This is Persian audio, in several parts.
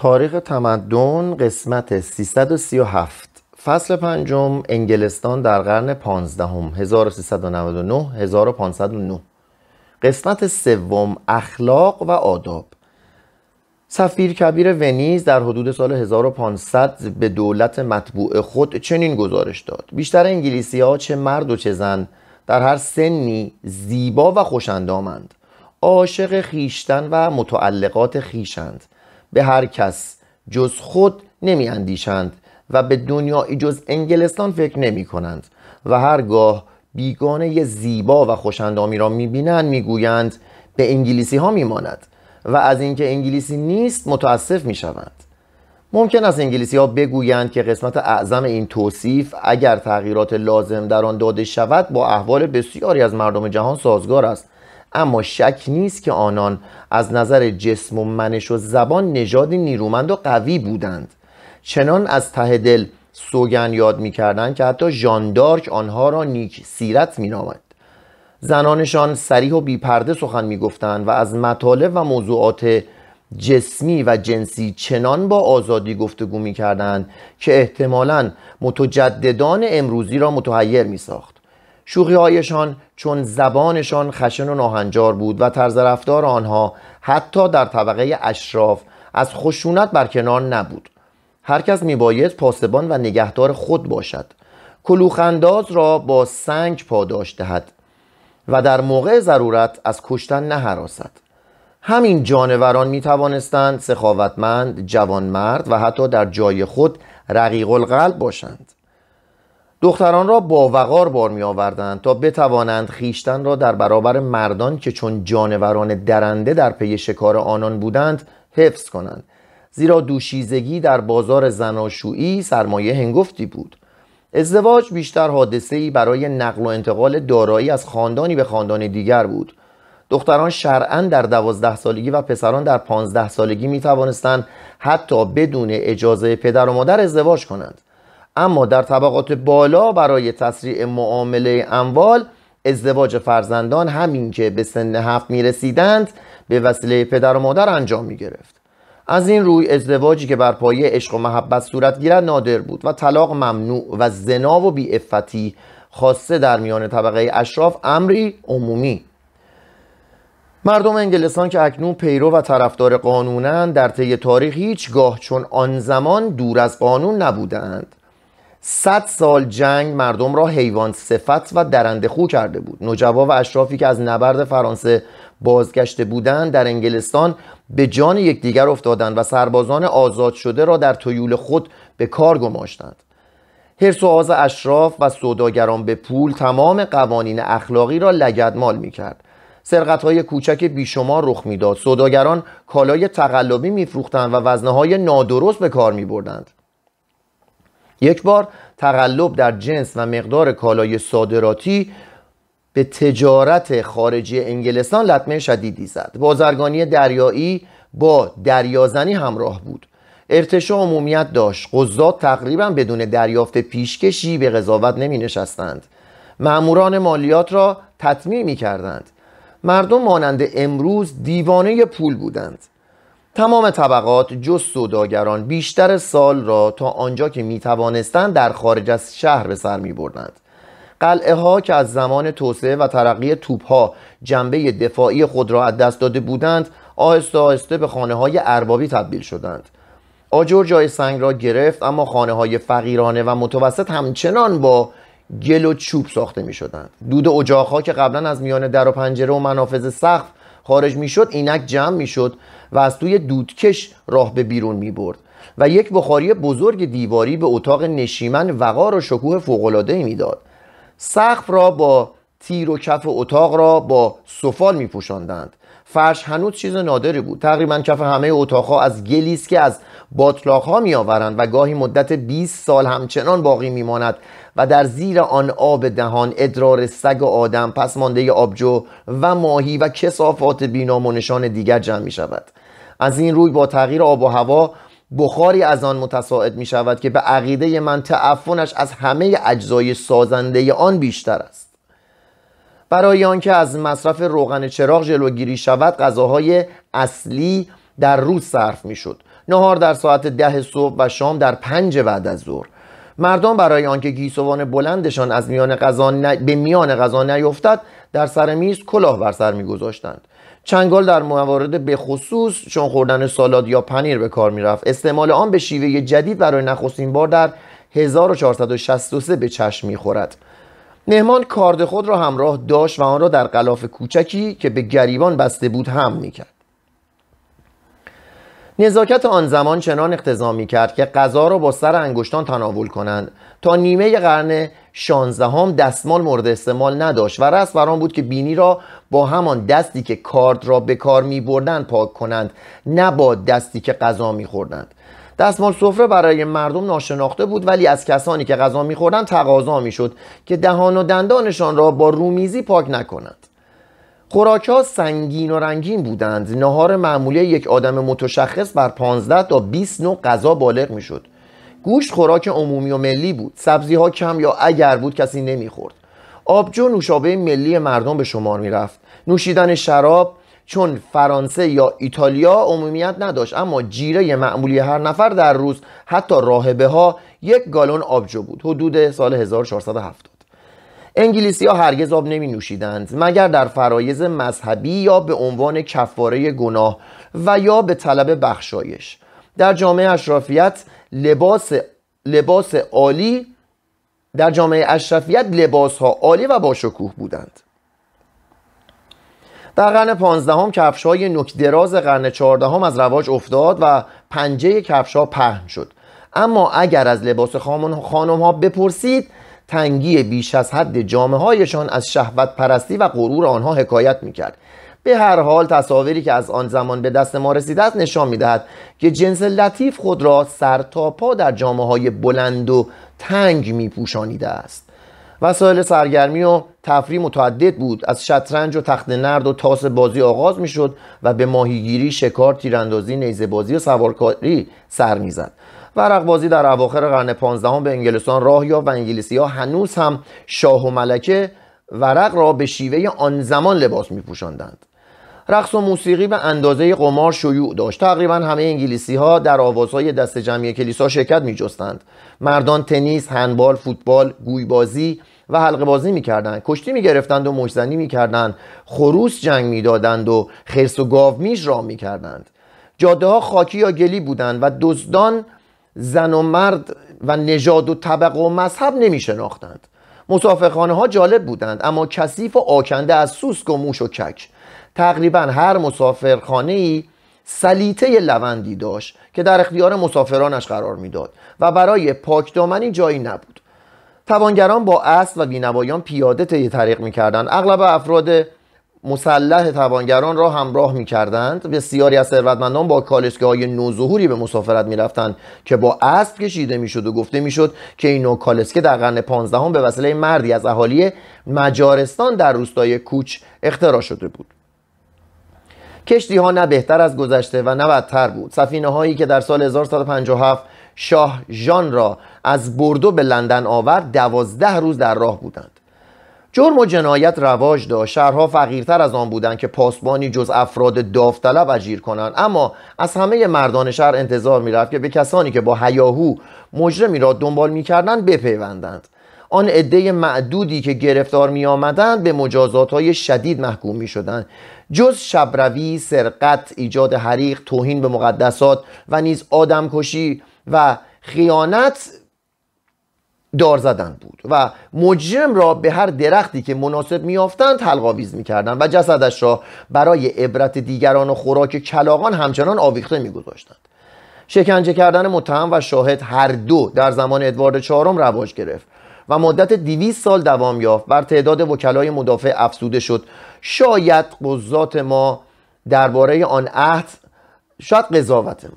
تاریخ تمدن قسمت 337 فصل پنجم انگلستان در قرن هم 1399 1509 قسمت سوم اخلاق و آداب سفیر کبیر ونیز در حدود سال 1500 به دولت مطبوع خود چنین گزارش داد بیشتر انگلیسی ها چه مرد و چه زن در هر سنی زیبا و خوشندامند عاشق خیشتن و متعلقات خیشند به هر کس جز خود نمی اندیشند و به دنیای جز انگلستان فکر نمی کنند و هرگاه بیگانه زیبا و خوشندامی را می بینند می گویند به انگلیسی ها می ماند و از اینکه انگلیسی نیست متاسف می شوند ممکن است انگلیسی ها بگویند که قسمت اعظم این توصیف اگر تغییرات لازم در آن داده شود با احوال بسیاری از مردم جهان سازگار است اما شک نیست که آنان از نظر جسم و منش و زبان نژاد نیرومند و قوی بودند چنان از ته دل سوگن یاد میکردند که حتی ژاندارک آنها را نیک سیرت مینامد زنانشان سریح و بیپرده سخن میگفتند و از مطالب و موضوعات جسمی و جنسی چنان با آزادی گفتگو میکردند که احتمالا متجددان امروزی را متحیر میساخت شوخیهایشان چون زبانشان خشن و ناهنجار بود و طرز رفتار آنها حتی در طبقه اشراف از خشونت برکنار نبود هرکس میباید پاسبان و نگهدار خود باشد کلوخنداز را با سنگ پاداش دهد و در موقع ضرورت از کشتن نهراسد همین جانوران میتوانستند توانستند سخاوتمند، جوانمرد و حتی در جای خود رقیق القلب باشند دختران را با وقار بار می آوردند تا بتوانند خیشتن را در برابر مردان که چون جانوران درنده در پی شکار آنان بودند حفظ کنند زیرا دوشیزگی در بازار زناشویی سرمایه هنگفتی بود ازدواج بیشتر حادثه‌ای برای نقل و انتقال دارایی از خاندانی به خاندان دیگر بود دختران شرعا در دوازده سالگی و پسران در پانزده سالگی می توانستند حتی بدون اجازه پدر و مادر ازدواج کنند اما در طبقات بالا برای تسریع معامله اموال ازدواج فرزندان همین که به سن هفت می رسیدند به وسیله پدر و مادر انجام می گرفت از این روی ازدواجی که بر پایه عشق و محبت صورت گیرد نادر بود و طلاق ممنوع و زنا و بیعفتی خاصه در میان طبقه اشراف امری عمومی مردم انگلستان که اکنون پیرو و طرفدار قانونند در طی تاریخ هیچگاه چون آن زمان دور از قانون نبودند صد سال جنگ مردم را حیوان صفت و درنده خو کرده بود نجوا و اشرافی که از نبرد فرانسه بازگشته بودند در انگلستان به جان یکدیگر افتادند و سربازان آزاد شده را در تویول خود به کار گماشتند هرس و آز اشراف و سوداگران به پول تمام قوانین اخلاقی را لگدمال میکرد سرقت های کوچک بیشمار رخ میداد سوداگران کالای تقلبی میفروختند و وزنه های نادرست به کار می بردند. یک بار تقلب در جنس و مقدار کالای صادراتی به تجارت خارجی انگلستان لطمه شدیدی زد بازرگانی دریایی با دریازنی همراه بود ارتشا عمومیت داشت قضات تقریبا بدون دریافت پیشکشی به قضاوت نمی نشستند معموران مالیات را تطمیع می کردند مردم مانند امروز دیوانه پول بودند تمام طبقات جز سوداگران بیشتر سال را تا آنجا که می توانستند در خارج از شهر به سر می بردند قلعه ها که از زمان توسعه و ترقی توپ ها جنبه دفاعی خود را از دست داده بودند آهسته آهسته به خانه های اربابی تبدیل شدند آجر جای سنگ را گرفت اما خانه های فقیرانه و متوسط همچنان با گل و چوب ساخته می شدند دود اجاق که قبلا از میان در و پنجره و منافذ سقف خارج می شد اینک جمع می شد و از توی دودکش راه به بیرون می برد و یک بخاری بزرگ دیواری به اتاق نشیمن وقار و شکوه فوقلاده می داد سقف را با تیر و کف اتاق را با سفال می پوشندند فرش هنوز چیز نادری بود تقریبا کف همه اتاقها از گلی است که از باطلاق ها می آورند و گاهی مدت 20 سال همچنان باقی میماند و در زیر آن آب دهان ادرار سگ آدم پس مانده آبجو و ماهی و کسافات بینام و نشان دیگر جمع می شود از این روی با تغییر آب و هوا بخاری از آن متساعد می شود که به عقیده من تعفنش از همه اجزای سازنده آن بیشتر است برای آنکه از مصرف روغن چراغ جلوگیری شود غذاهای اصلی در روز صرف میشد نهار در ساعت ده صبح و شام در پنج بعد از ظهر مردم برای آنکه گیسوان بلندشان از میان غذا به میان غذا نیفتد در سر میز کلاه بر سر میگذاشتند چنگال در موارد به خصوص چون خوردن سالاد یا پنیر به کار میرفت استعمال آن به شیوه جدید برای نخستین بار در 1463 به چشم میخورد مهمان کارد خود را همراه داشت و آن را در قلاف کوچکی که به گریبان بسته بود هم میکرد نزاکت آن زمان چنان اقتضا میکرد که غذا را با سر انگشتان تناول کنند تا نیمه قرن شانزدهم دستمال مورد استعمال نداشت و رس بر آن بود که بینی را با همان دستی که کارد را به کار می پاک کنند نه با دستی که غذا میخوردند. دستمال سفره برای مردم ناشناخته بود ولی از کسانی که غذا میخوردن تقاضا میشد که دهان و دندانشان را با رومیزی پاک نکنند خوراک ها سنگین و رنگین بودند نهار معمولی یک آدم متشخص بر 15 تا 20 نوع غذا بالغ میشد گوشت خوراک عمومی و ملی بود سبزی ها کم یا اگر بود کسی نمیخورد آبجو نوشابه ملی مردم به شمار میرفت نوشیدن شراب چون فرانسه یا ایتالیا عمومیت نداشت اما جیره معمولی هر نفر در روز حتی راهبه ها یک گالون آبجو بود حدود سال 1470 انگلیسی ها هرگز آب نمی نوشیدند مگر در فرایز مذهبی یا به عنوان کفاره گناه و یا به طلب بخشایش در جامعه اشرافیت لباس لباس عالی در جامعه اشرفیت لباس عالی و باشکوه بودند در قرن پانزدهم های نوک دراز قرن چهاردهم از رواج افتاد و پنجه ها پهن شد اما اگر از لباس خانم ها بپرسید تنگی بیش از حد جامعه هایشان از شهوت پرستی و غرور آنها حکایت میکرد به هر حال تصاویری که از آن زمان به دست ما رسیده است نشان میدهد که جنس لطیف خود را سر تا پا در جامعه های بلند و تنگ میپوشانیده است وسایل سرگرمی و تفریح متعدد بود از شطرنج و تخت نرد و تاس بازی آغاز میشد و به ماهیگیری شکار تیراندازی نیزه بازی و سوارکاری سر میزد ورق بازی در اواخر قرن 15 به انگلستان راه یافت و انگلیسی ها هنوز هم شاه و ملکه ورق را به شیوه آن زمان لباس می رقص و موسیقی به اندازه قمار شیوع داشت تقریبا همه انگلیسی ها در آوازهای دست جمعی کلیسا شرکت می مردان تنیس، هندبال، فوتبال، گویبازی و حلقه بازی میکردن کشتی میگرفتند و مشزنی میکردند خروس جنگ میدادند و خرس و گاومیش را میکردند جاده ها خاکی یا گلی بودند و دزدان زن و مرد و نژاد و طبق و مذهب نمیشناختند. شناختند مسافرخانه ها جالب بودند اما کثیف و آکنده از سوسک و موش و کک تقریبا هر مسافرخانه ای سلیته لوندی داشت که در اختیار مسافرانش قرار میداد و برای پاکدامنی جایی نبود توانگران با اسب و بینوایان پیاده طی طریق میکردند اغلب افراد مسلح توانگران را همراه میکردند بسیاری از ثروتمندان با کالسکه های نوظهوری به مسافرت میرفتند که با اسب کشیده میشد و گفته میشد که این نوع کالسکه در قرن پانزدهم به وسیله مردی از اهالی مجارستان در روستای کوچ اختراع شده بود کشتی ها نه بهتر از گذشته و نه بدتر بود سفینه هایی که در سال 1157 شاه ژان را از بردو به لندن آورد دوازده روز در راه بودند جرم و جنایت رواج داشت شهرها فقیرتر از آن بودند که پاسبانی جز افراد داوطلب اجیر کنند اما از همه مردان شهر انتظار میرفت که به کسانی که با هیاهو مجرمی را دنبال میکردند بپیوندند آن عده معدودی که گرفتار می آمدند به مجازات های شدید محکوم می شدند جز شبروی، سرقت، ایجاد حریق، توهین به مقدسات و نیز آدمکشی و خیانت دار زدن بود و مجرم را به هر درختی که مناسب میافتند حلقاویز میکردند و جسدش را برای عبرت دیگران و خوراک کلاقان همچنان آویخته میگذاشتند شکنجه کردن متهم و شاهد هر دو در زمان ادوارد چهارم رواج گرفت و مدت دیویز سال دوام یافت بر تعداد وکلای مدافع افسوده شد شاید قضات ما درباره آن عهد شاید قضاوت ما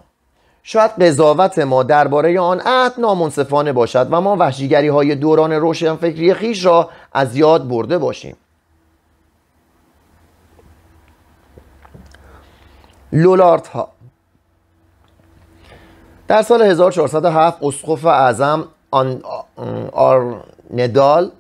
شاید قضاوت ما درباره آن عهد نامنصفانه باشد و ما وحشیگری های دوران روشنفکری خیش را از یاد برده باشیم لولارد ها در سال 1407 اسقف اعظم آن آر ندال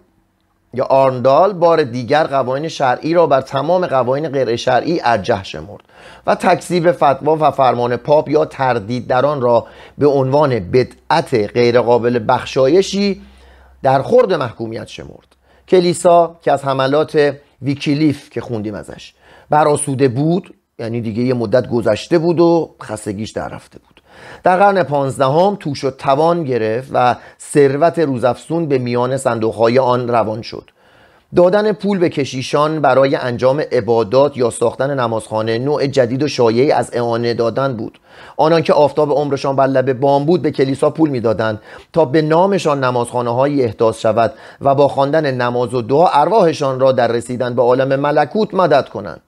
یا آرندال بار دیگر قوانین شرعی را بر تمام قوانین غیر شرعی ارجح شمرد و تکذیب فتوا و فرمان پاپ یا تردید در آن را به عنوان بدعت غیرقابل بخشایشی در خورد محکومیت شمرد کلیسا که از حملات ویکیلیف که خوندیم ازش براسوده بود یعنی دیگه یه مدت گذشته بود و خستگیش در رفته بود در قرن پانزدهم توش و توان گرفت و ثروت روزافزون به میان صندوقهای آن روان شد دادن پول به کشیشان برای انجام عبادات یا ساختن نمازخانه نوع جدید و شایعی از اعانه دادن بود آنان که آفتاب عمرشان بر لب بام بود به کلیسا پول میدادند تا به نامشان نمازخانه هایی احداث شود و با خواندن نماز و دعا ارواحشان را در رسیدن به عالم ملکوت مدد کنند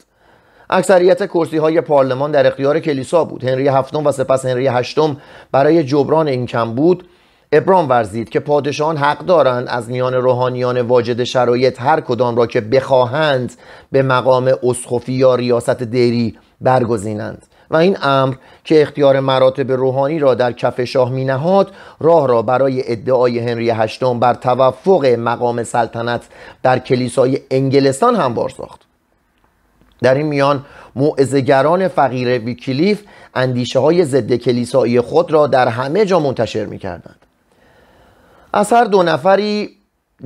اکثریت کرسی های پارلمان در اختیار کلیسا بود هنری هفتم و سپس هنری هشتم برای جبران این کم بود ابرام ورزید که پادشاهان حق دارند از میان روحانیان واجد شرایط هر کدام را که بخواهند به مقام اسخفی یا ریاست دیری برگزینند و این امر که اختیار مراتب روحانی را در کف شاه می نهاد راه را برای ادعای هنری هشتم بر توفق مقام سلطنت در کلیسای انگلستان هموار ساخت در این میان معزگران فقیر ویکیلیف اندیشه های ضد کلیسایی خود را در همه جا منتشر می کردند از هر دو نفری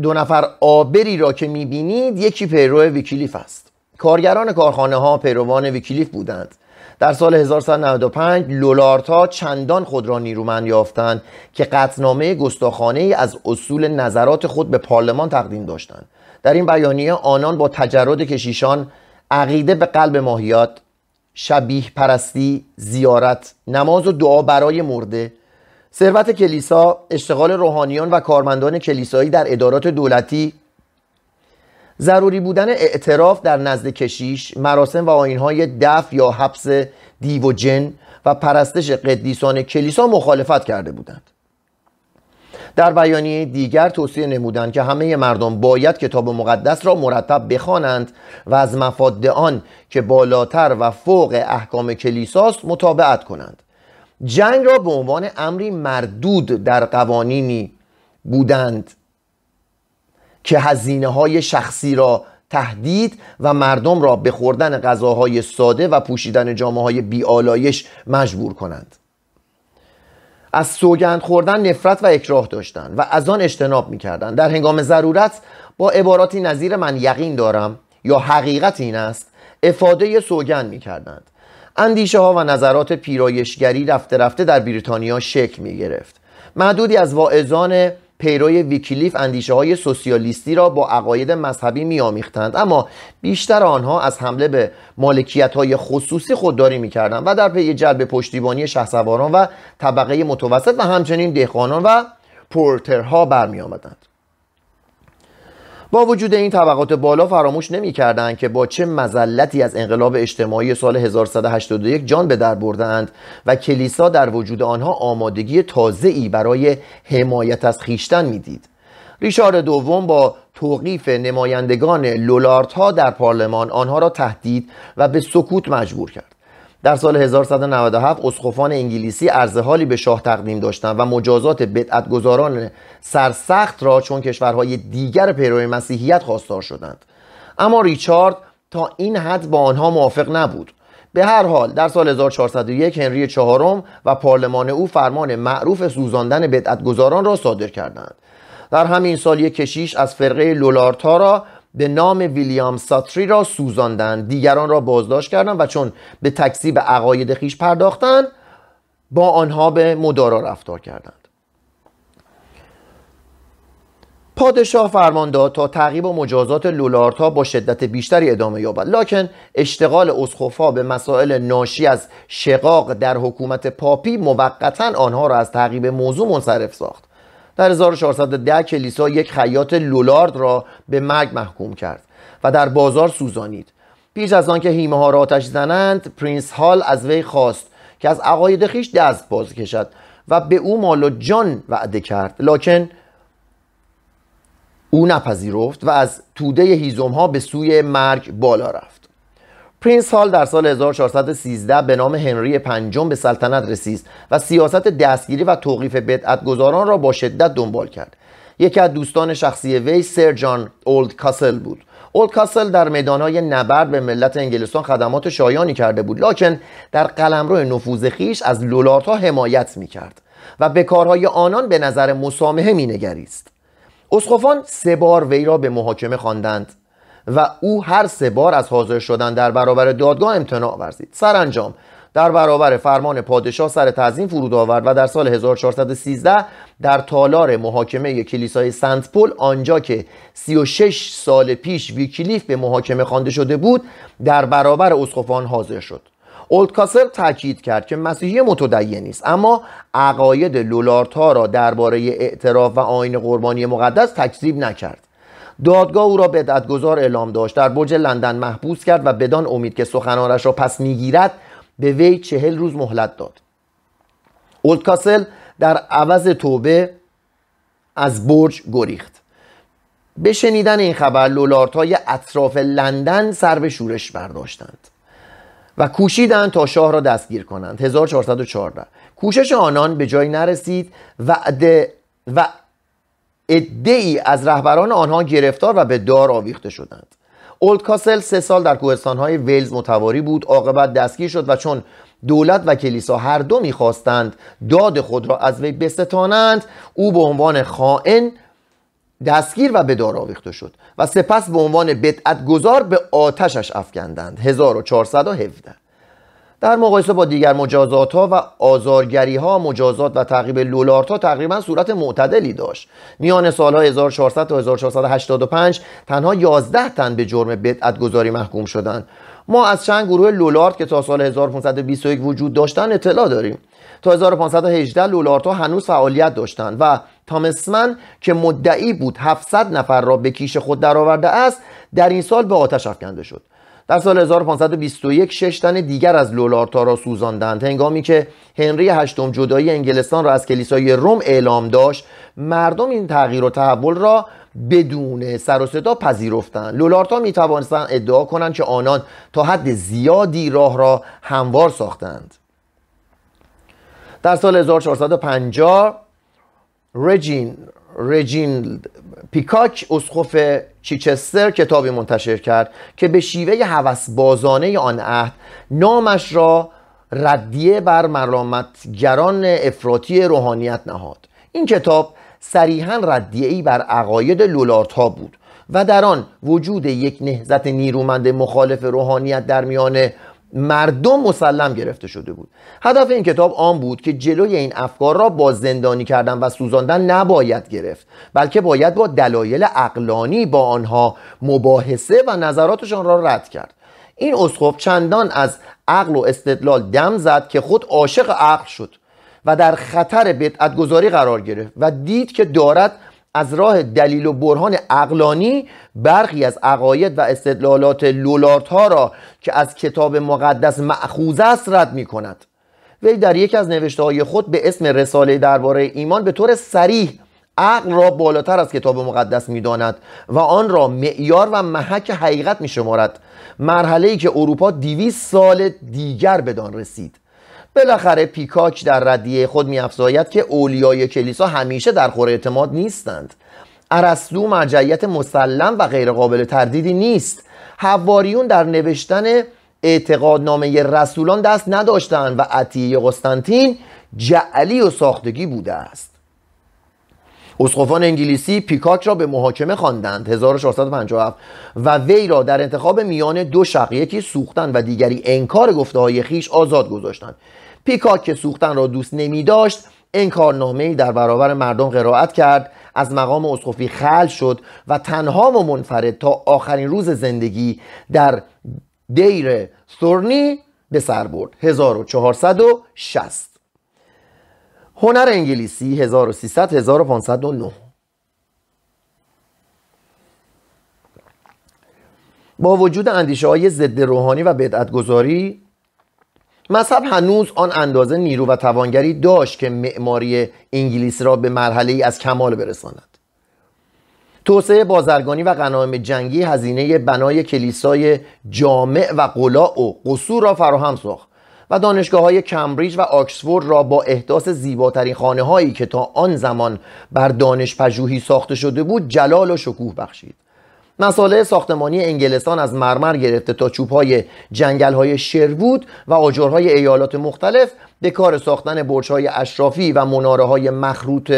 دو نفر آبری را که می بینید یکی پیرو ویکیلیف است کارگران کارخانه ها پیروان ویکیلیف بودند در سال 1195 لولارتا چندان خود را نیرومند یافتند که قطنامه گستاخانه از اصول نظرات خود به پارلمان تقدیم داشتند در این بیانیه آنان با تجرد کشیشان عقیده به قلب ماهیات شبیه پرستی زیارت نماز و دعا برای مرده ثروت کلیسا اشتغال روحانیان و کارمندان کلیسایی در ادارات دولتی ضروری بودن اعتراف در نزد کشیش مراسم و آینهای دف یا حبس دیو و جن و پرستش قدیسان کلیسا مخالفت کرده بودند در بیانیه دیگر توصیه نمودند که همه مردم باید کتاب مقدس را مرتب بخوانند و از مفاد آن که بالاتر و فوق احکام کلیساست مطابقت کنند جنگ را به عنوان امری مردود در قوانینی بودند که هزینه های شخصی را تهدید و مردم را به خوردن غذاهای ساده و پوشیدن جامعه های بیالایش مجبور کنند از سوگند خوردن نفرت و اکراه داشتند و از آن اجتناب میکردند در هنگام ضرورت با عباراتی نظیر من یقین دارم یا حقیقت این است افاده سوگند میکردند اندیشه ها و نظرات پیرایشگری رفته رفته در بریتانیا شکل می گرفت. معدودی از واعظان پیروی ویکیلیف اندیشه های سوسیالیستی را با عقاید مذهبی میآمیختند اما بیشتر آنها از حمله به مالکیت های خصوصی خودداری میکردند و در پی جلب پشتیبانی شهسواران و طبقه متوسط و همچنین دهقانان و پورترها برمیآمدند با وجود این طبقات بالا فراموش نمیکردند که با چه مزلتی از انقلاب اجتماعی سال 1181 جان به در بردند و کلیسا در وجود آنها آمادگی تازه ای برای حمایت از خیشتن میدید. ریشار دوم با توقیف نمایندگان لولارت ها در پارلمان آنها را تهدید و به سکوت مجبور کرد. در سال 1197 اسخفان انگلیسی ارزهالی به شاه تقدیم داشتند و مجازات بدعتگزاران سرسخت را چون کشورهای دیگر پیروی مسیحیت خواستار شدند اما ریچارد تا این حد با آنها موافق نبود به هر حال در سال 1401 هنری چهارم و پارلمان او فرمان معروف سوزاندن بدعتگزاران را صادر کردند در همین سال یک کشیش از فرقه لولارتا را به نام ویلیام ساتری را سوزاندند دیگران را بازداشت کردند و چون به به عقاید خیش پرداختند با آنها به مدارا رفتار کردند پادشاه فرمان داد تا تعقیب و مجازات لولارتا با شدت بیشتری ادامه یابد لکن اشتغال اسخفا به مسائل ناشی از شقاق در حکومت پاپی موقتا آنها را از تعقیب موضوع منصرف ساخت در 1410 کلیسا یک خیاط لولارد را به مرگ محکوم کرد و در بازار سوزانید پیش از آنکه هیمه ها را آتش زنند پرینس هال از وی خواست که از عقاید خیش دست باز کشد و به او مال و جان وعده کرد لکن او نپذیرفت و از توده هیزم ها به سوی مرگ بالا رفت پرینس هال در سال 1413 به نام هنری پنجم به سلطنت رسید و سیاست دستگیری و توقیف بدعتگذاران را با شدت دنبال کرد یکی از دوستان شخصی وی سر جان اولد کاسل بود اولد کاسل در میدانهای نبرد به ملت انگلستان خدمات شایانی کرده بود لکن در قلمرو نفوذ خیش از لولارتا حمایت میکرد و به کارهای آنان به نظر مسامحه مینگریست اسخفان سه بار وی را به محاکمه خواندند و او هر سه بار از حاضر شدن در برابر دادگاه امتناع ورزید سرانجام در برابر فرمان پادشاه سر تعظیم فرود آورد و در سال 1413 در تالار محاکمه کلیسای سنت پل آنجا که 36 سال پیش ویکیلیف به محاکمه خوانده شده بود در برابر اسقفان حاضر شد کاسل تاکید کرد که مسیحی متدین نیست اما عقاید لولارتا را درباره اعتراف و آین قربانی مقدس تکذیب نکرد دادگاه او را بدعتگذار اعلام داشت در برج لندن محبوس کرد و بدان امید که سخنانش را پس میگیرد به وی چهل روز مهلت داد کاسل در عوض توبه از برج گریخت به شنیدن این خبر لولارت های اطراف لندن سر به شورش برداشتند و کوشیدند تا شاه را دستگیر کنند 1414 کوشش آنان به جای نرسید وعده و ای از رهبران آنها گرفتار و به دار آویخته شدند کاسل سه سال در کوهستانهای ویلز متواری بود عاقبت دستگیر شد و چون دولت و کلیسا هر دو میخواستند داد خود را از وی بستانند او به عنوان خائن دستگیر و به دار آویخته شد و سپس به عنوان بدعت گذار به آتشش افکندند 1417 در مقایسه با دیگر مجازات ها و آزارگری ها مجازات و تعقیب لولارت ها تقریبا صورت معتدلی داشت میان سالها 1400 تا 1485 تنها 11 تن به جرم بدعت گذاری محکوم شدند ما از چند گروه لولارت که تا سال 1521 وجود داشتن اطلاع داریم تا 1518 ها هنوز فعالیت داشتند و تامسمن که مدعی بود 700 نفر را به کیش خود درآورده است در این سال به آتش افکنده شد در سال 1521 شش تن دیگر از لولارتا را سوزاندند هنگامی که هنری هشتم جدایی انگلستان را از کلیسای روم اعلام داشت مردم این تغییر و تحول را بدون سر و صدا پذیرفتند لولارتا می توانستند ادعا کنند که آنان تا حد زیادی راه را هموار ساختند در سال 1450 رجین رجین پیکاک اسقف چیچستر کتابی منتشر کرد که به شیوه هوسبازانه آن عهد نامش را ردیه بر ملامتگران افراطی روحانیت نهاد این کتاب صریحا ردیه ای بر عقاید ها بود و در آن وجود یک نهزت نیرومند مخالف روحانیت در میان مردم مسلم گرفته شده بود هدف این کتاب آن بود که جلوی این افکار را با زندانی کردن و سوزاندن نباید گرفت بلکه باید با دلایل اقلانی با آنها مباحثه و نظراتشان را رد کرد این اسخف چندان از عقل و استدلال دم زد که خود عاشق عقل شد و در خطر بدعتگذاری قرار گرفت و دید که دارد از راه دلیل و برهان اقلانی برخی از عقاید و استدلالات لولارت ها را که از کتاب مقدس معخوذ است رد می کند وی در یکی از نوشته های خود به اسم رساله درباره ایمان به طور سریح عقل را بالاتر از کتاب مقدس داند و آن را معیار و محک حقیقت می شمارد مرحله ای که اروپا دیویس سال دیگر بدان رسید بالاخره پیکاک در ردیه خود میافزاید که اولیای کلیسا همیشه در خور اعتماد نیستند ارسطو مرجعیت مسلم و غیرقابل تردیدی نیست حواریون در نوشتن اعتقادنامه رسولان دست نداشتند و عطیه قسطنطین جعلی و ساختگی بوده است اسقفان انگلیسی پیکاک را به محاکمه خواندند 1657 و وی را در انتخاب میان دو شق یکی سوختن و دیگری انکار گفته های خیش آزاد گذاشتند پیکاک که سوختن را دوست نمی داشت این کارنامه در برابر مردم قرائت کرد از مقام اسقفی خل شد و تنها و منفرد تا آخرین روز زندگی در دیر سرنی به سر برد 1460 هنر انگلیسی 1300 1509 با وجود اندیشه های ضد روحانی و بدعتگذاری مذهب هنوز آن اندازه نیرو و توانگری داشت که معماری انگلیس را به مرحله ای از کمال برساند توسعه بازرگانی و غنایم جنگی هزینه بنای کلیسای جامع و قلاع و قصور را فراهم ساخت و دانشگاه های کمبریج و آکسفورد را با احداث زیباترین خانه هایی که تا آن زمان بر دانش پژوهی ساخته شده بود جلال و شکوه بخشید مساله ساختمانی انگلستان از مرمر گرفته تا چوبهای جنگلهای شروود و آجرهای ایالات مختلف به کار ساختن های اشرافی و مناره های مخروط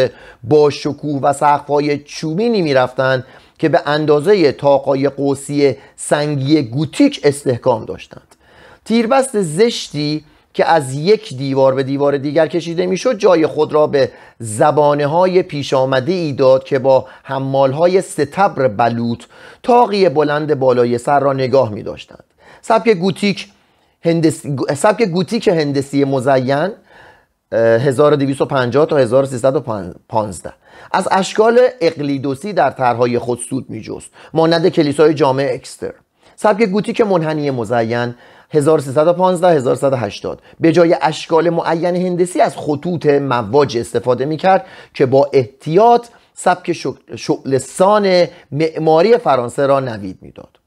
با شکوه و سقف‌های چوبینی میرفتند که به اندازه تاقای قوسی سنگی گوتیک استحکام داشتند تیربست زشتی که از یک دیوار به دیوار دیگر کشیده میشد جای خود را به زبانه های پیش آمده ای داد که با حمال های ستبر بلوط تاقی بلند بالای سر را نگاه می داشتند سبک گوتیک هندسی سبک گوتیک هندسی مزین 1250 تا 1315 از اشکال اقلیدوسی در طرحهای خود سود میجست مانند کلیسای جامع اکستر سبک گوتیک منحنی مزین 1315 1180 به جای اشکال معین هندسی از خطوط مواج استفاده می کرد که با احتیاط سبک شعلسان معماری فرانسه را نوید میداد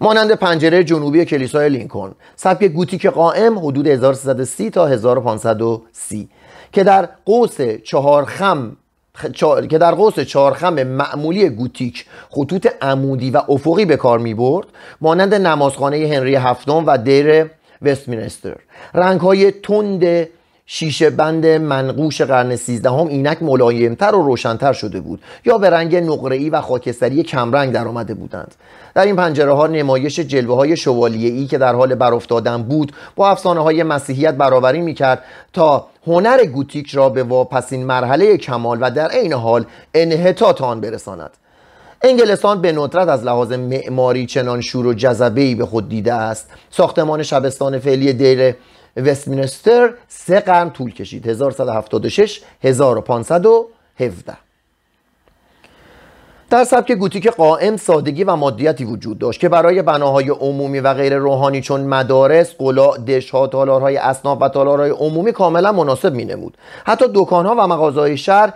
مانند پنجره جنوبی کلیسای لینکن سبک گوتیک قائم حدود 1330 تا 1530 که در قوس چهار خم که در قوس چارخم معمولی گوتیک خطوط عمودی و افقی به کار می برد مانند نمازخانه هنری هفتم و دیر وستمینستر رنگ های تند شیشه بند منقوش قرن سیزدهم اینک ملایمتر و روشنتر شده بود یا به رنگ نقره‌ای و خاکستری کمرنگ در آمده بودند در این پنجره ها نمایش جلوه های شوالیه ای که در حال برافتادن بود با افسانه های مسیحیت برابری کرد تا هنر گوتیک را به واپسین مرحله کمال و در عین حال انحطاط آن برساند انگلستان به ندرت از لحاظ معماری چنان شور و جذبه ای به خود دیده است ساختمان شبستان فعلی دیر وستمینستر سه قرن طول کشید 1176 1517 در سبک گوتیک قائم سادگی و مادیتی وجود داشت که برای بناهای عمومی و غیر روحانی چون مدارس، قلاع، دشها، تالارهای اسناف و تالارهای عمومی کاملا مناسب می نمود. حتی دکانها و مغازهای شهر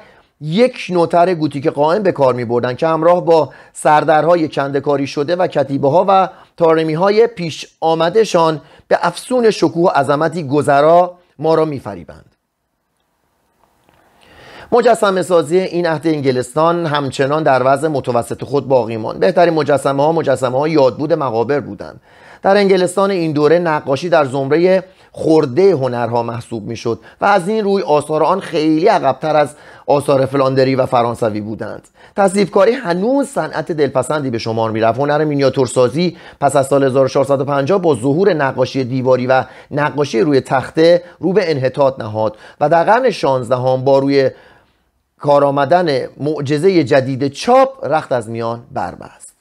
یک نوتر گوتیک قائم به کار می بردن که همراه با سردرهای کندکاری شده و کتیبه ها و تارمی های پیش آمدشان به افسون شکوه و عظمتی گذرا ما را می فریبند. مجسمه سازی این عهد انگلستان همچنان در وضع متوسط خود باقی ماند بهترین مجسمه ها مجسمه ها یادبود مقابر بودند در انگلستان این دوره نقاشی در زمره خورده هنرها محسوب میشد و از این روی آثار آن خیلی عقبتر از آثار فلاندری و فرانسوی بودند کاری هنوز صنعت دلپسندی به شمار میرفت هنر مینیاتورسازی پس از سال 1450 با ظهور نقاشی دیواری و نقاشی روی تخته رو به انحطاط نهاد و در قرن 16 هم با روی کار آمدن معجزه جدید چاپ رخت از میان بربست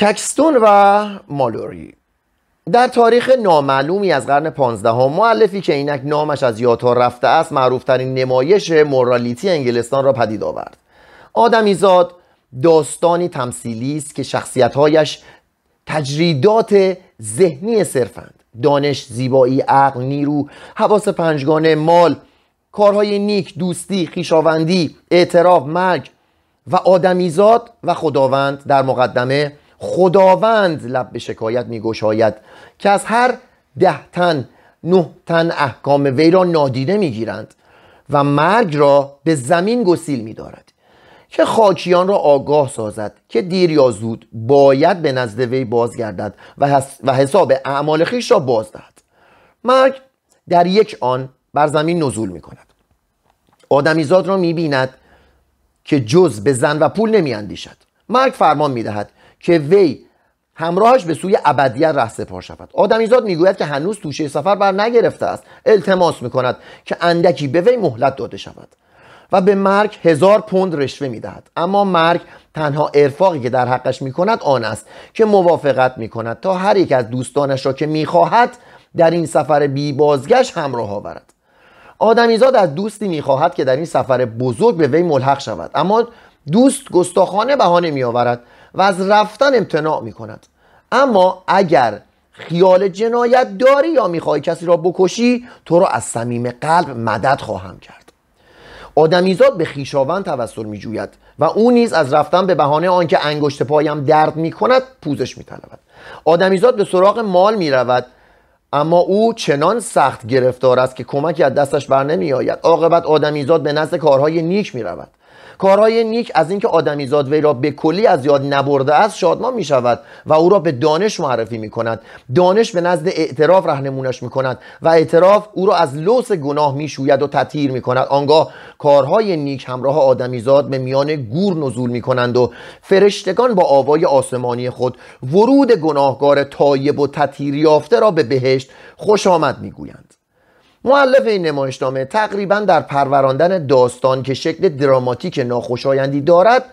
ککستون و مالوری در تاریخ نامعلومی از قرن پانزدهم معلفی که اینک نامش از یاتا رفته است معروفترین نمایش مورالیتی انگلستان را پدید آورد آدمیزاد داستانی تمثیلی است که شخصیتهایش تجریدات ذهنی صرفند دانش زیبایی عقل نیرو حواس پنجگانه مال کارهای نیک دوستی خیشاوندی، اعتراف مرگ و آدمیزاد و خداوند در مقدمه خداوند لب به شکایت میگشاید که از هر ده تن نه تن احکام وی را نادیده میگیرند و مرگ را به زمین گسیل میدارد که خاکیان را آگاه سازد که دیر یا زود باید به نزد وی بازگردد و, و حساب اعمال خویش را باز دهد مرگ در یک آن بر زمین نزول می کند آدمیزاد را می بیند که جز به زن و پول نمی اندیشد مرگ فرمان می دهد که وی همراهش به سوی ابدیت سپار شود آدمیزاد میگوید که هنوز توشه سفر بر نگرفته است التماس میکند که اندکی به وی مهلت داده شود و به مرگ هزار پوند رشوه میدهد اما مرگ تنها ارفاقی که در حقش میکند آن است که موافقت میکند تا هر یک از دوستانش را که میخواهد در این سفر بی بازگشت همراه آورد آدمیزاد از دوستی میخواهد که در این سفر بزرگ به وی ملحق شود اما دوست گستاخانه بهانه میآورد و از رفتن امتناع می کند اما اگر خیال جنایت داری یا میخوای کسی را بکشی تو را از صمیم قلب مدد خواهم کرد آدمیزاد به خیشاوند توسل میجوید و او نیز از رفتن به بهانه آنکه انگشت پایم درد میکند پوزش طلبد آدمیزاد به سراغ مال میرود اما او چنان سخت گرفتار است که کمکی از دستش بر آید. عاقبت آدمیزاد به نزد کارهای نیک میرود کارهای نیک از اینکه آدمیزاد وی را به کلی از یاد نبرده است شادمان می شود و او را به دانش معرفی می کند دانش به نزد اعتراف رهنمونش می کند و اعتراف او را از لوس گناه می شوید و تطهیر می کند آنگاه کارهای نیک همراه آدمیزاد به میان گور نزول می کنند و فرشتگان با آوای آسمانی خود ورود گناهگار تایب و تطهیر یافته را به بهشت خوش آمد می گویند. معلف این نمایشنامه تقریبا در پروراندن داستان که شکل دراماتیک ناخوشایندی دارد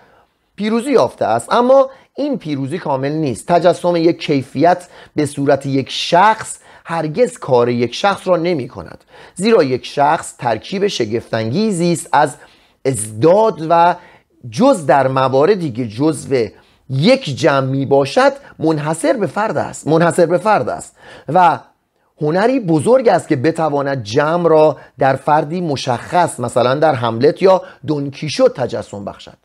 پیروزی یافته است اما این پیروزی کامل نیست تجسم یک کیفیت به صورت یک شخص هرگز کار یک شخص را نمی کند زیرا یک شخص ترکیب شگفتانگیزی است از ازداد و جز در مواردی که جزء یک جمع می باشد منحصر به فرد است منحصر به فرد است و هنری بزرگ است که بتواند جمع را در فردی مشخص مثلا در حملت یا دونکیشو تجسم بخشد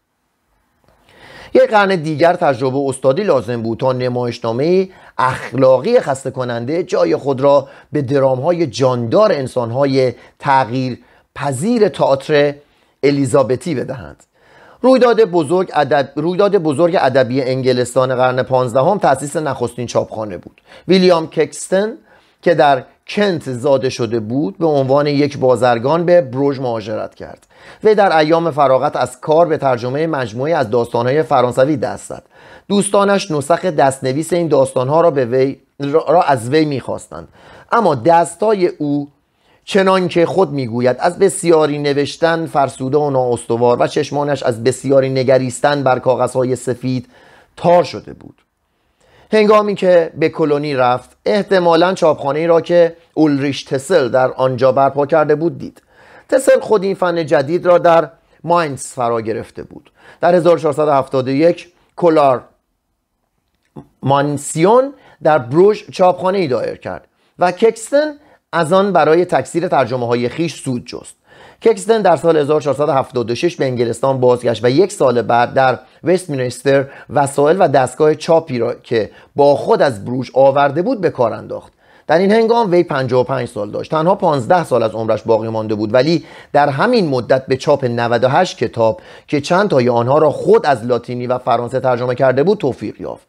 یک قرن دیگر تجربه استادی لازم بود تا نمایشنامه اخلاقی خسته کننده جای خود را به درامهای جاندار انسانهای تغییر پذیر تئاتر الیزابتی بدهند رویداد بزرگ ادب رویداد بزرگ ادبی انگلستان قرن 15 هم نخستین چاپخانه بود ویلیام ککستن که در کنت زاده شده بود به عنوان یک بازرگان به بروژ مهاجرت کرد و در ایام فراغت از کار به ترجمه مجموعه از داستانهای فرانسوی دست زد دوستانش نسخ دستنویس این داستانها را, به وی، را از وی میخواستند اما دستای او چنان که خود میگوید از بسیاری نوشتن فرسوده و نااستوار و چشمانش از بسیاری نگریستن بر کاغذهای سفید تار شده بود هنگامی که به کلونی رفت احتمالا چاپخانه را که اولریش تسل در آنجا برپا کرده بود دید تسل خود این فن جدید را در ماینز فرا گرفته بود در 1471 کلار مانسیون در بروژ چاپخانه ای دایر کرد و ککستن از آن برای تکثیر ترجمه های خیش سود جست ککستن در سال 1476 به انگلستان بازگشت و یک سال بعد در وستمینستر وسایل و دستگاه چاپی را که با خود از بروج آورده بود به کار انداخت در این هنگام وی 55 سال داشت تنها 15 سال از عمرش باقی مانده بود ولی در همین مدت به چاپ 98 کتاب که چند تای آنها را خود از لاتینی و فرانسه ترجمه کرده بود توفیق یافت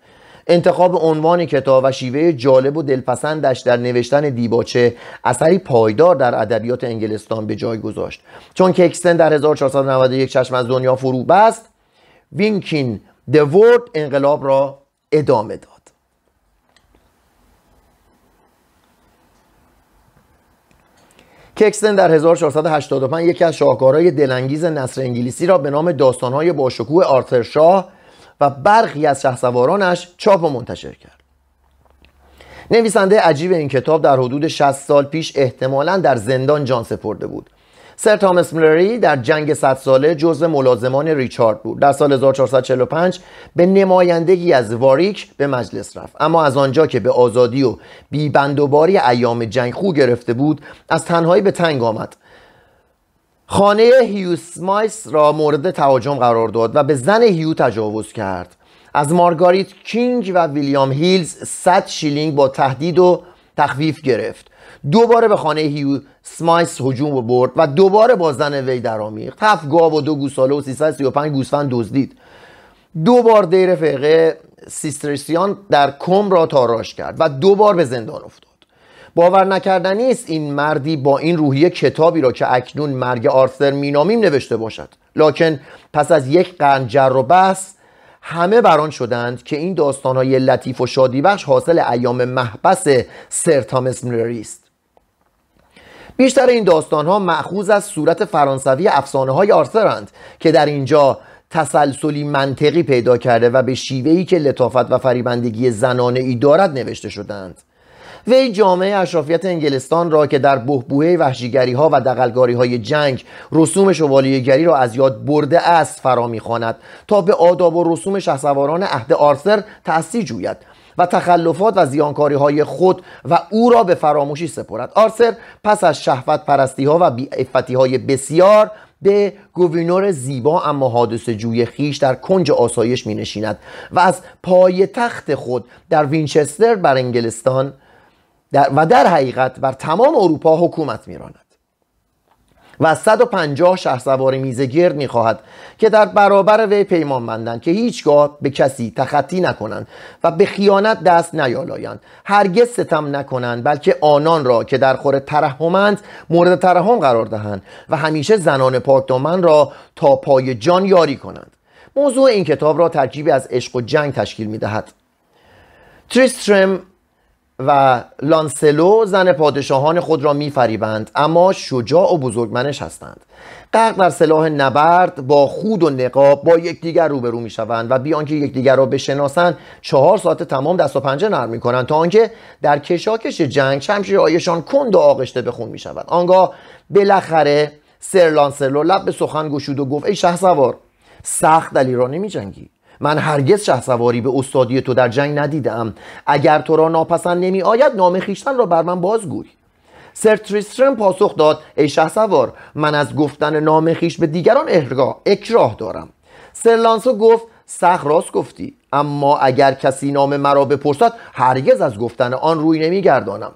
انتخاب عنوان کتاب و شیوه جالب و دلپسندش در نوشتن دیباچه اثری پایدار در ادبیات انگلستان به جای گذاشت چون کیکستن در 1491 چشم از دنیا فرو بست وینکین دورد انقلاب را ادامه داد ککسن در 1485 یکی از شاهکارهای دلانگیز نصر انگلیسی را به نام داستانهای باشکوه آرتر شاه و برخی از شهسوارانش چاپ و منتشر کرد نویسنده عجیب این کتاب در حدود 60 سال پیش احتمالا در زندان جان سپرده بود سر تامس ملری در جنگ صد ساله جزو ملازمان ریچارد بود در سال 1445 به نمایندگی از واریک به مجلس رفت اما از آنجا که به آزادی و بیبندوباری ایام جنگ خو گرفته بود از تنهایی به تنگ آمد خانه سمایس را مورد تهاجم قرار داد و به زن هیو تجاوز کرد از مارگاریت کینگ و ویلیام هیلز 100 شیلینگ با تهدید و تخفیف گرفت دوباره به خانه هیو سمایس هجوم برد و دوباره با زن وی درآمیخت هفت گاو و دو گوساله و 335 گوسفند دزدید دو بار دیر فقه سیسترسیان در کم را تاراش کرد و دوبار به زندان افتاد باور نکردنی است این مردی با این روحیه کتابی را که اکنون مرگ آرثر مینامیم نوشته باشد لکن پس از یک قرن جر و بس همه بران شدند که این های لطیف و شادیبخش حاصل ایام محبس سرتامس تامس است بیشتر این داستان ها معخوض از صورت فرانسوی افسانه های آرثرند که در اینجا تسلسلی منطقی پیدا کرده و به شیوهی که لطافت و فریبندگی زنانه ای دارد نوشته شدند وی جامعه اشرافیت انگلستان را که در بهبوهه وحشیگری ها و دقلگاری های جنگ رسوم شوالیهگری را از یاد برده است فرا میخواند تا به آداب و رسوم شهسواران عهد آرثر تأسی جوید و تخلفات و زیانکاری های خود و او را به فراموشی سپرد آرسر پس از شهوت پرستی ها و بیعفتی های بسیار به گوینور زیبا اما حادث جوی خیش در کنج آسایش می نشیند و از پای تخت خود در وینچستر بر انگلستان در و در حقیقت بر تمام اروپا حکومت میراند و 150 شهر سوار گرد میخواهد که در برابر وی پیمان بندند که هیچگاه به کسی تخطی نکنند و به خیانت دست نیالایند هرگز ستم نکنند بلکه آنان را که در خور ترحمند مورد ترحم قرار دهند و همیشه زنان پاکدامن را تا پای جان یاری کنند موضوع این کتاب را ترکیبی از عشق و جنگ تشکیل میدهد تریسترم و لانسلو زن پادشاهان خود را میفریبند اما شجاع و بزرگمنش هستند غرق در سلاح نبرد با خود و نقاب با یکدیگر روبرو شوند و بیان که یکدیگر را بشناسند چهار ساعت تمام دست و پنجه نرم میکنند تا آنکه در کشاکش جنگ شمشیر آیشان کند و آغشته به خون شوند آنگاه بالاخره سر لانسلو لب به سخن گشود و گفت ای شهسوار سخت دلیرانه جنگی. من هرگز شه به استادی تو در جنگ ندیدم اگر تو را ناپسند نمی آید نام خیشتن را بر من بازگوی سر تریسترن پاسخ داد ای شه من از گفتن نام خیش به دیگران اکراه دارم سر لانسو گفت سخ راست گفتی اما اگر کسی نام مرا بپرسد هرگز از گفتن آن روی نمیگردانم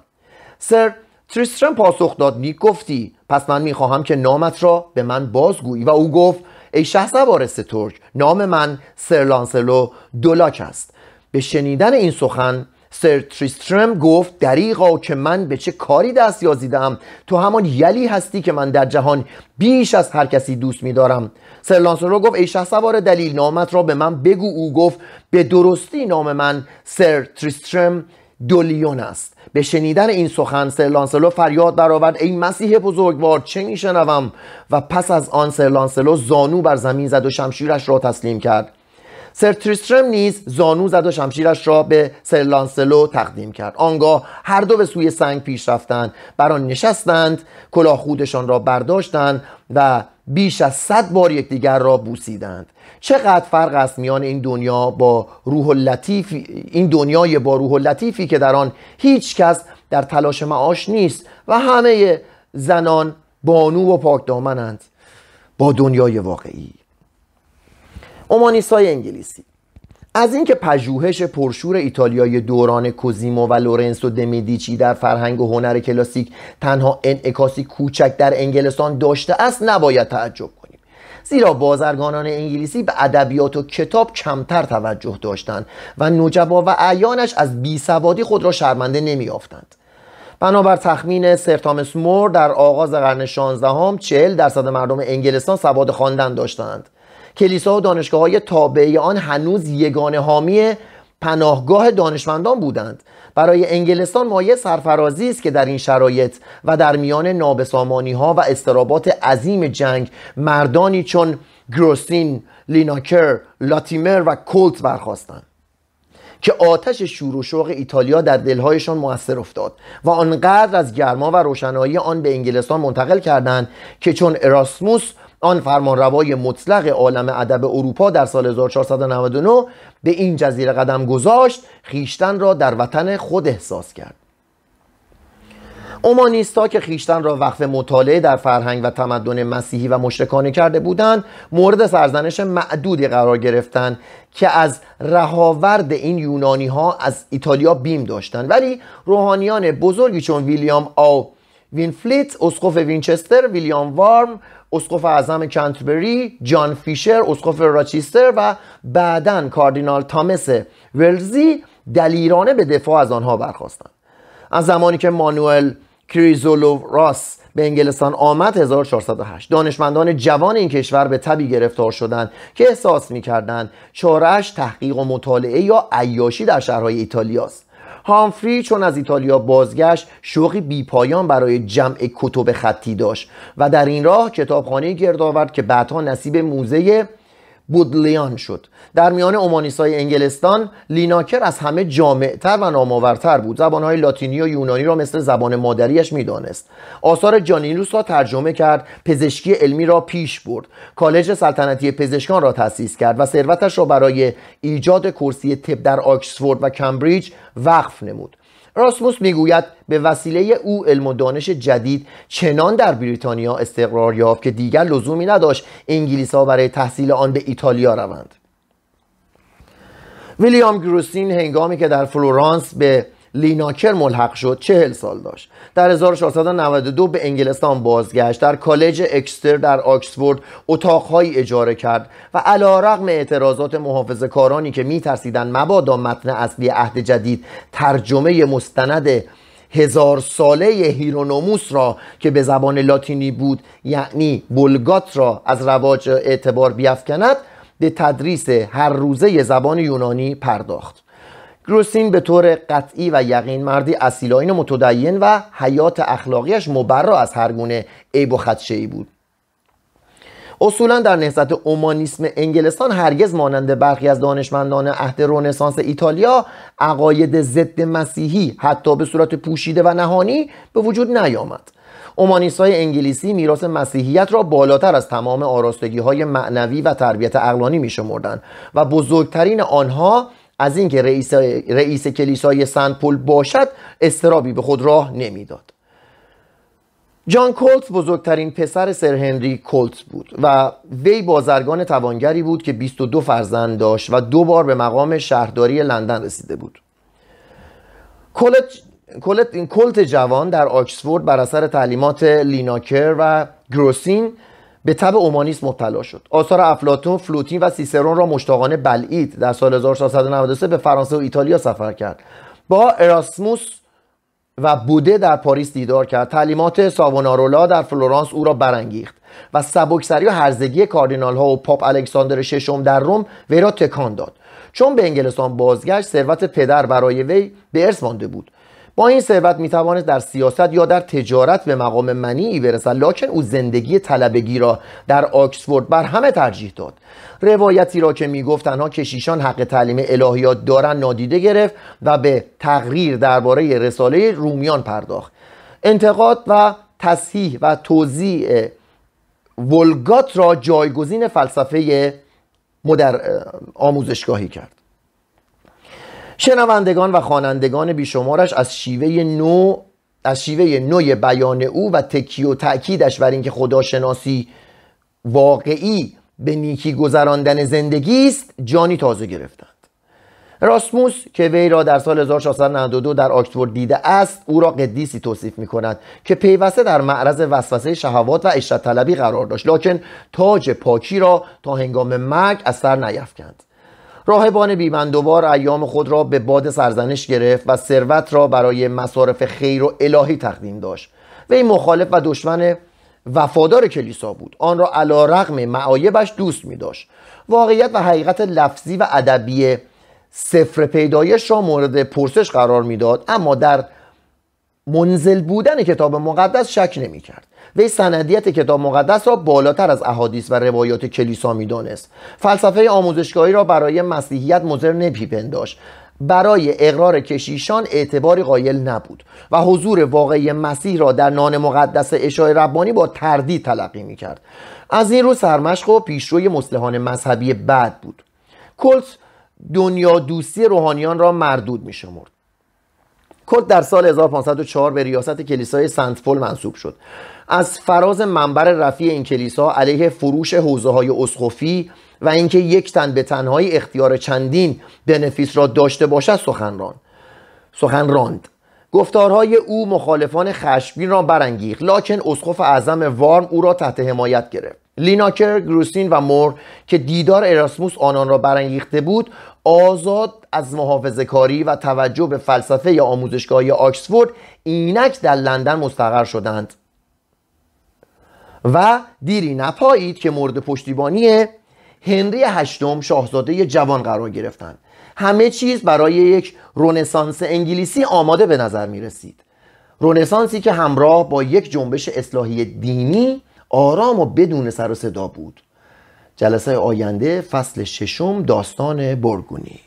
سر تریسترن پاسخ داد نیک گفتی پس من میخواهم که نامت را به من بازگویی و او گفت ای شه سوارست ترک نام من سر لانسلو دولاک است به شنیدن این سخن سر تریسترم گفت دریغا که من به چه کاری دست یازیدم تو همان یلی هستی که من در جهان بیش از هر کسی دوست میدارم سر لانسلو گفت ای شه سوار دلیل نامت را به من بگو او گفت به درستی نام من سر تریسترم دولیون است به شنیدن این سخن سر لانسلو فریاد برآورد ای مسیح بزرگوار چه میشنوم و پس از آن سر لانسلو زانو بر زمین زد و شمشیرش را تسلیم کرد سر تریسترم نیز زانو زد و شمشیرش را به سر لانسلو تقدیم کرد آنگاه هر دو به سوی سنگ پیش رفتند بر آن نشستند کلاه خودشان را برداشتند و بیش از صد بار یکدیگر را بوسیدند چقدر فرق است میان این دنیا با روح لطیف این دنیای با روح لطیفی که در آن هیچ کس در تلاش معاش نیست و همه زنان بانو و پاک دامنند با دنیای واقعی اومانیسای انگلیسی از اینکه پژوهش پرشور ایتالیای دوران کوزیمو و لورنسو دمیدیچی در فرهنگ و هنر کلاسیک تنها انعکاسی کوچک در انگلستان داشته است نباید تعجب کنیم زیرا بازرگانان انگلیسی به ادبیات و کتاب کمتر توجه داشتند و نوجبا و اعیانش از بیسوادی خود را شرمنده نمیافتند بنابر تخمین سر مور در آغاز قرن 16 هم 40 درصد مردم انگلستان سواد خواندن داشتند کلیسا و دانشگاه های تابعه آن هنوز یگانه حامی پناهگاه دانشمندان بودند برای انگلستان مایه سرفرازی است که در این شرایط و در میان نابسامانی ها و استرابات عظیم جنگ مردانی چون گروستین، لیناکر، لاتیمر و کولت برخواستند که آتش شور و شوق ایتالیا در دلهایشان موثر افتاد و آنقدر از گرما و روشنایی آن به انگلستان منتقل کردند که چون اراسموس آن فرمانروای مطلق عالم ادب اروپا در سال 1499 به این جزیره قدم گذاشت خیشتن را در وطن خود احساس کرد اومانیستا که خیشتن را وقف مطالعه در فرهنگ و تمدن مسیحی و مشرکانه کرده بودند مورد سرزنش معدودی قرار گرفتند که از رهاورد این یونانی ها از ایتالیا بیم داشتند ولی روحانیان بزرگی چون ویلیام آو وینفلیت اسقف وینچستر ویلیام وارم اسقف اعظم کنتربری جان فیشر اسقف راچیستر و بعدا کاردینال تامس ولزی دلیرانه به دفاع از آنها برخواستند از زمانی که مانوئل کریزولو راس به انگلستان آمد 1408 دانشمندان جوان این کشور به تبی گرفتار شدند که احساس میکردند چارش تحقیق و مطالعه یا عیاشی در شهرهای ایتالیاست هامفری چون از ایتالیا بازگشت شوقی بیپایان برای جمع کتب خطی داشت و در این راه کتابخانه گرد آورد که بعدها نصیب موزه بودلیان شد در میان اومانیسای انگلستان لیناکر از همه جامعتر و نامآورتر بود زبانهای لاتینی و یونانی را مثل زبان مادریش میدانست آثار جانیلوس را ترجمه کرد پزشکی علمی را پیش برد کالج سلطنتی پزشکان را تأسیس کرد و ثروتش را برای ایجاد کرسی طب در آکسفورد و کمبریج وقف نمود راسموس میگوید به وسیله او علم و دانش جدید چنان در بریتانیا استقرار یافت که دیگر لزومی نداشت انگلیس ها برای تحصیل آن به ایتالیا روند ویلیام گروسین هنگامی که در فلورانس به لیناکر ملحق شد چهل سال داشت در 1492 به انگلستان بازگشت در کالج اکستر در آکسفورد اتاقهایی اجاره کرد و علا رقم اعتراضات محافظه کارانی که میترسیدند مبادا متن اصلی عهد جدید ترجمه مستند هزار ساله هیرونوموس را که به زبان لاتینی بود یعنی بلگات را از رواج اعتبار بیفکند به تدریس هر روزه زبان یونانی پرداخت گروسین به طور قطعی و یقین مردی و متدین و حیات اخلاقیش مبرا از هر گونه عیب و ای بود اصولا در نهضت اومانیسم انگلستان هرگز مانند برخی از دانشمندان عهد رونسانس ایتالیا عقاید ضد مسیحی حتی به صورت پوشیده و نهانی به وجود نیامد اومانیست های انگلیسی میراث مسیحیت را بالاتر از تمام آراستگی های معنوی و تربیت اقلانی می و بزرگترین آنها از اینکه رئیس رئیس کلیسای سن پول باشد استرابی به خود راه نمیداد جان کولت بزرگترین پسر سر هنری کولت بود و وی بازرگان توانگری بود که 22 فرزند داشت و دو بار به مقام شهرداری لندن رسیده بود کولت کلت این کلت جوان در آکسفورد بر اثر تعلیمات لیناکر و گروسین به تب اومانیسم مبتلا شد آثار افلاتون فلوتین و سیسرون را مشتاقانه بلعید در سال 1393 به فرانسه و ایتالیا سفر کرد با اراسموس و بوده در پاریس دیدار کرد تعلیمات ساوانارولا در فلورانس او را برانگیخت و سبکسری و هرزگی کاردینال ها و پاپ الکساندر ششم در روم وی را تکان داد چون به انگلستان بازگشت ثروت پدر برای وی به ارث مانده بود با این ثروت میتواند در سیاست یا در تجارت به مقام منیعی برسد لاکن او زندگی طلبگی را در آکسفورد بر همه ترجیح داد روایتی را که میگفت تنها کشیشان حق تعلیم الهیات دارند نادیده گرفت و به تغییر درباره رساله رومیان پرداخت انتقاد و تصحیح و توضیع ولگات را جایگزین فلسفه مدر آموزشگاهی کرد شنوندگان و خوانندگان بیشمارش از شیوه نو از شیوه نوع بیان او و تکی و تأکیدش بر اینکه خداشناسی واقعی به نیکی گذراندن زندگی است جانی تازه گرفتند راسموس که وی را در سال 1692 در آکسفورد دیده است او را قدیسی توصیف می کند که پیوسته در معرض وسوسه شهوات و اشرت قرار داشت لکن تاج پاکی را تا هنگام مرگ از سر نیفکند راهبان بیمندوار ایام خود را به باد سرزنش گرفت و ثروت را برای مصارف خیر و الهی تقدیم داشت وی مخالف و دشمن وفادار کلیسا بود آن را علا رقم معایبش دوست می داشت واقعیت و حقیقت لفظی و ادبی سفر پیدایش را مورد پرسش قرار میداد اما در منزل بودن کتاب مقدس شک نمی وی سندیت کتاب مقدس را بالاتر از احادیث و روایات کلیسا میدانست فلسفه آموزشگاهی را برای مسیحیت مضر نمیپنداشت برای اقرار کشیشان اعتباری قائل نبود و حضور واقعی مسیح را در نان مقدس اشای ربانی با تردید تلقی کرد از این رو سرمشق و پیشروی مسلحان مذهبی بعد بود کلت دنیا دوستی روحانیان را مردود می شمرد کلت در سال 1504 به ریاست کلیسای سنت پل منصوب شد از فراز منبر رفیع این کلیسا علیه فروش حوزه های اسخفی و اینکه یک تن به تنهایی اختیار چندین بنفیس را داشته باشد سخن راند گفتارهای او مخالفان خشمگین را برانگیخت لاکن اسخف اعظم وارم او را تحت حمایت گرفت لیناکر گروسین و مور که دیدار اراسموس آنان را برانگیخته بود آزاد از محافظه کاری و توجه به فلسفه یا آموزشگاهی آکسفورد اینک در لندن مستقر شدند و دیری نپایید که مورد پشتیبانی هنری هشتم شاهزاده جوان قرار گرفتند همه چیز برای یک رونسانس انگلیسی آماده به نظر می رسید رونسانسی که همراه با یک جنبش اصلاحی دینی آرام و بدون سر و صدا بود جلسه آینده فصل ششم داستان برگونی